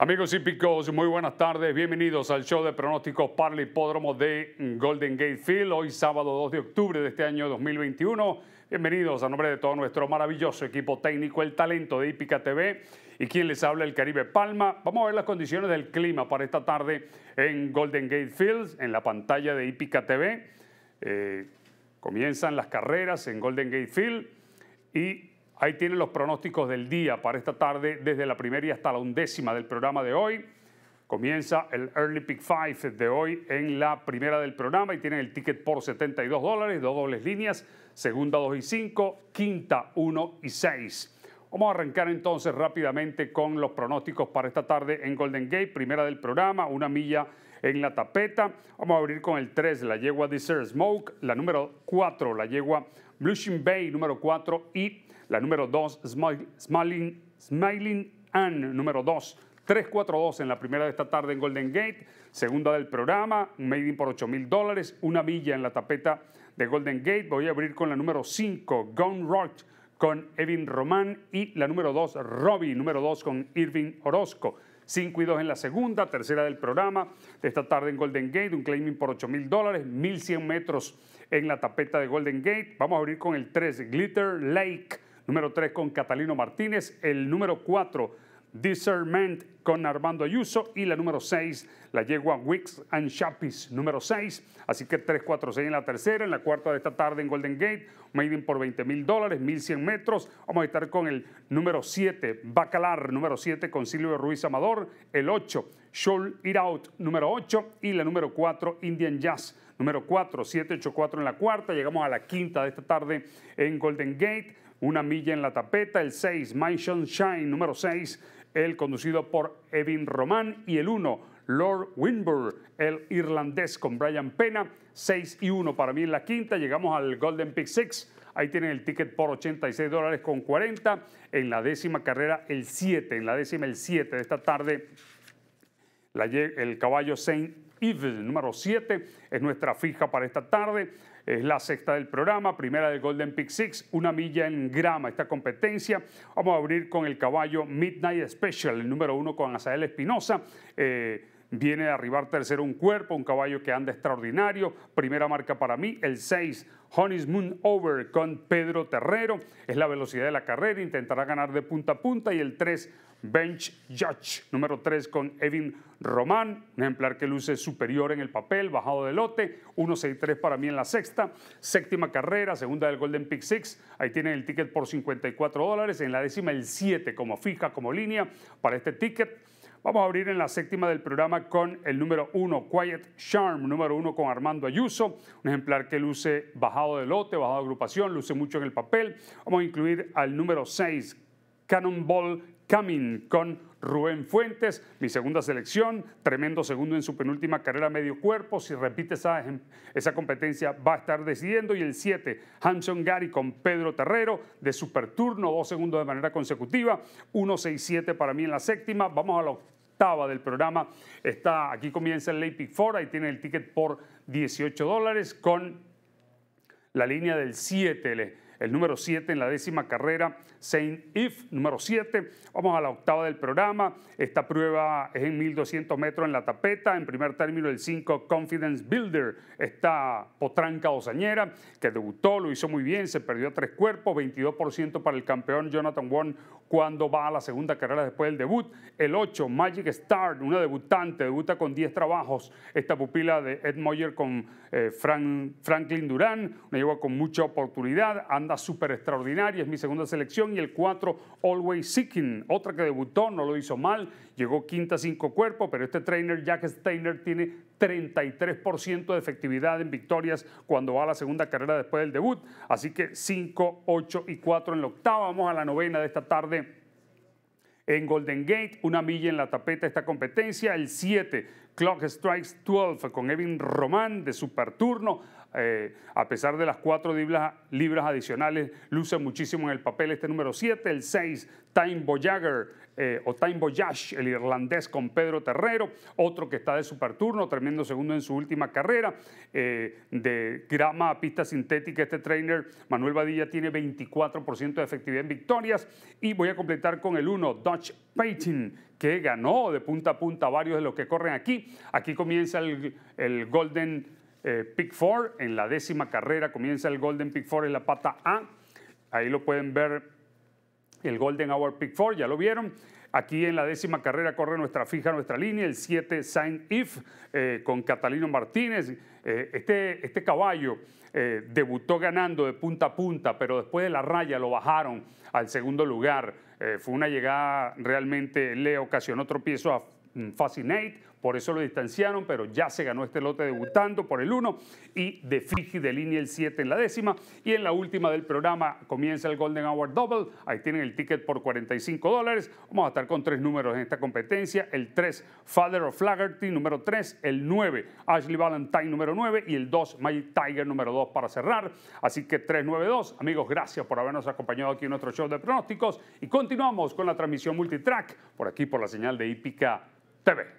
Amigos hípicos, muy buenas tardes. Bienvenidos al show de pronósticos para el hipódromo de Golden Gate Field. Hoy sábado 2 de octubre de este año 2021. Bienvenidos a nombre de todo nuestro maravilloso equipo técnico, el talento de Hípica TV y quien les habla el Caribe Palma. Vamos a ver las condiciones del clima para esta tarde en Golden Gate Field, en la pantalla de Hípica TV. Eh, comienzan las carreras en Golden Gate Field y Ahí tienen los pronósticos del día para esta tarde, desde la primera y hasta la undécima del programa de hoy. Comienza el Early Pick 5 de hoy en la primera del programa y tienen el ticket por 72 dólares, dos dobles líneas, segunda dos y cinco, quinta 1 y 6. Vamos a arrancar entonces rápidamente con los pronósticos para esta tarde en Golden Gate, primera del programa, una milla en la tapeta. Vamos a abrir con el 3, la yegua Desert Smoke, la número 4, la yegua Blushing Bay, número 4, y la número 2, Smiling, Smiling Ann, número 2. 3-4-2 en la primera de esta tarde en Golden Gate, segunda del programa, made in por 8 mil dólares, una milla en la tapeta de Golden Gate. Voy a abrir con la número 5, Gone Rock con Evin Román y la número dos, Robbie, número dos con Irving Orozco. Cinco y dos en la segunda, tercera del programa de esta tarde en Golden Gate, un claiming por ocho mil dólares, 1100 metros en la tapeta de Golden Gate. Vamos a abrir con el 3, Glitter Lake, número 3 con Catalino Martínez, el número 4, Discernment con Armando Ayuso y la número 6, la yegua Wix and Chapis, número 6. Así que 3-4-6 en la tercera, en la cuarta de esta tarde en Golden Gate, Maiden por 20 mil dólares, 1100 metros. Vamos a estar con el número 7, Bacalar, número 7 con Silvio Ruiz Amador, el 8, Shoal It Out, número 8 y la número 4, Indian Jazz, número 4, 7, 8, 4 en la cuarta. Llegamos a la quinta de esta tarde en Golden Gate. Una milla en la tapeta, el 6, Mansion Shine, número 6, el conducido por Evin Román y el 1, Lord Winburn, el irlandés con Brian Pena, 6 y 1 para mí en la quinta, llegamos al Golden Pick 6. Ahí tienen el ticket por 86 dólares con 40. En la décima carrera, el 7. En la décima, el 7 de esta tarde, la, el caballo Saint Yves, número 7, es nuestra fija para esta tarde. Es la sexta del programa, primera del Golden Pick Six, una milla en grama esta competencia. Vamos a abrir con el caballo Midnight Special, el número uno con Azael Espinosa. Eh, Viene a arribar tercero un cuerpo, un caballo que anda extraordinario. Primera marca para mí, el 6, Honey's Moon Over con Pedro Terrero. Es la velocidad de la carrera, intentará ganar de punta a punta. Y el 3, Bench Judge, número 3 con Evin Román, un ejemplar que luce superior en el papel, bajado de lote, 1-6-3 para mí en la sexta, séptima carrera, segunda del Golden Pick Six, ahí tienen el ticket por 54 dólares, en la décima el 7 como fija, como línea para este ticket. Vamos a abrir en la séptima del programa con el número uno, Quiet Charm, número uno con Armando Ayuso, un ejemplar que luce bajado de lote, bajado de agrupación, luce mucho en el papel. Vamos a incluir al número seis, Cannonball Coming con Rubén Fuentes, mi segunda selección, tremendo segundo en su penúltima carrera medio cuerpo, si repite esa, esa competencia va a estar decidiendo. Y el 7, Hanson Gary con Pedro Terrero, de turno dos segundos de manera consecutiva, 1-6-7 para mí en la séptima, vamos a la del programa. Está, aquí comienza el Late Pick 4, ahí tiene el ticket por 18 dólares con la línea del 7 el número 7 en la décima carrera, Saint If, número 7. Vamos a la octava del programa. Esta prueba es en 1200 metros en la tapeta. En primer término, el 5 Confidence Builder, esta potranca ozañera... que debutó, lo hizo muy bien, se perdió tres cuerpos, 22% para el campeón Jonathan Wong cuando va a la segunda carrera después del debut. El 8 Magic Start... una debutante, debuta con 10 trabajos. Esta pupila de Ed Moyer con eh, Franklin Durán, una yegua con mucha oportunidad. Anda super extraordinaria, es mi segunda selección. Y el 4, Always Seeking, otra que debutó, no lo hizo mal, llegó quinta cinco cuerpos, pero este trainer, Jack Steiner, tiene 33% de efectividad en victorias cuando va a la segunda carrera después del debut. Así que 5, 8 y 4 en la octava. Vamos a la novena de esta tarde en Golden Gate, una milla en la tapeta esta competencia, el 7, Clock Strikes 12 con Evin Román de Turno eh, a pesar de las cuatro libras, adicionales, luce muchísimo en el papel este número 7, el 6, Time Boyager eh, o Time Boyash el irlandés con Pedro Terrero, otro que está de superturno, tremendo segundo en su última carrera, eh, de grama a pista sintética, este trainer Manuel Badilla tiene 24% de efectividad en victorias y voy a completar con el 1, Dutch Payton, que ganó de punta a punta varios de los que corren aquí. Aquí comienza el, el Golden eh, pick Four. En la décima carrera comienza el Golden Pick Four en la pata A. Ahí lo pueden ver, el Golden Hour Pick Four, ya lo vieron. Aquí en la décima carrera corre nuestra fija, nuestra línea, el 7 Saint If, eh, con Catalino Martínez. Eh, este, este, caballo debutó ganando de punta a punta, pero después de la raya lo bajaron al segundo lugar. fue una llegada realmente, le ocasionó tropiezo a mm, Fascinate, por eso lo distanciaron, pero ya se ganó este lote debutando por el 1 y de Fiji de línea el 7 en la décima. Y en la última del programa comienza el Golden Hour Double. Ahí tienen el ticket por 45 dólares. Vamos a estar con tres números en esta competencia. El 3, Father of flaggarty número 3. El 9, Ashley Valentine, número 9. Y el 2, My Tiger, número 2 para cerrar. Así que 392. Amigos, gracias por habernos acompañado aquí en nuestro show de pronósticos. Y continuamos con la transmisión multitrack por aquí por la señal de Hípica TV.